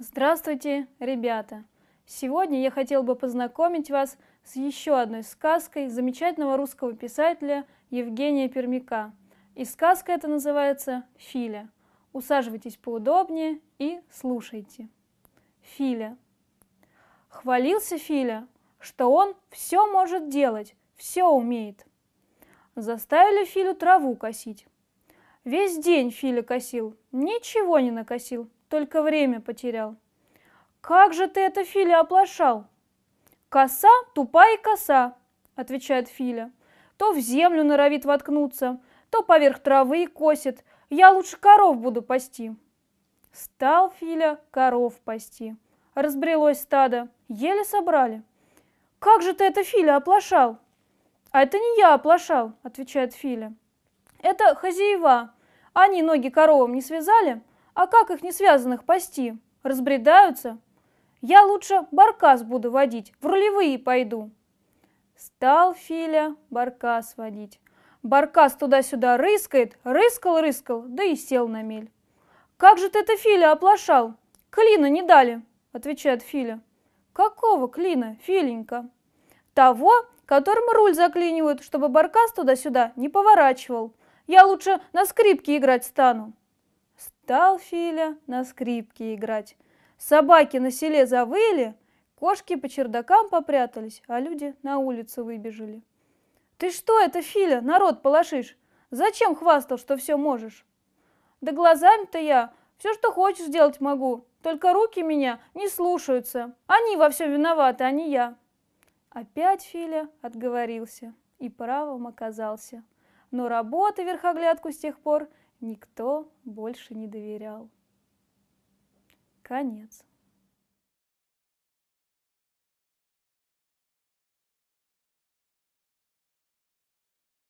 Здравствуйте, ребята! Сегодня я хотел бы познакомить вас с еще одной сказкой замечательного русского писателя Евгения Пермяка. И сказка эта называется «Филя». Усаживайтесь поудобнее и слушайте. Филя. Хвалился Филя, что он все может делать, все умеет. Заставили Филю траву косить. Весь день Филя косил, ничего не накосил – только время потерял. «Как же ты это Филя оплошал?» «Коса, тупая коса», — отвечает Филя. «То в землю норовит воткнуться, то поверх травы косит. Я лучше коров буду пасти». Стал Филя коров пасти. Разбрелось стадо, еле собрали. «Как же ты это Филя оплошал?» «А это не я оплошал», — отвечает Филя. «Это хозяева. Они ноги коровам не связали, а как их несвязанных пасти? Разбредаются? Я лучше баркас буду водить, в рулевые пойду. Стал Филя баркас водить. Баркас туда-сюда рыскает, рыскал-рыскал, да и сел на мель. «Как же ты это Филя оплошал? Клина не дали!» — отвечает Филя. «Какого клина, Филенька?» «Того, которым руль заклинивают, чтобы баркас туда-сюда не поворачивал. Я лучше на скрипке играть стану» стал Филя на скрипке играть. Собаки на селе завыли, кошки по чердакам попрятались, а люди на улицу выбежали. «Ты что это, Филя, народ полошишь? Зачем хвастал, что все можешь?» «Да глазами-то я все, что хочешь, сделать могу, только руки меня не слушаются. Они во всем виноваты, а не я». Опять Филя отговорился и правом оказался. Но работы верхоглядку с тех пор никто больше не доверял. Конец.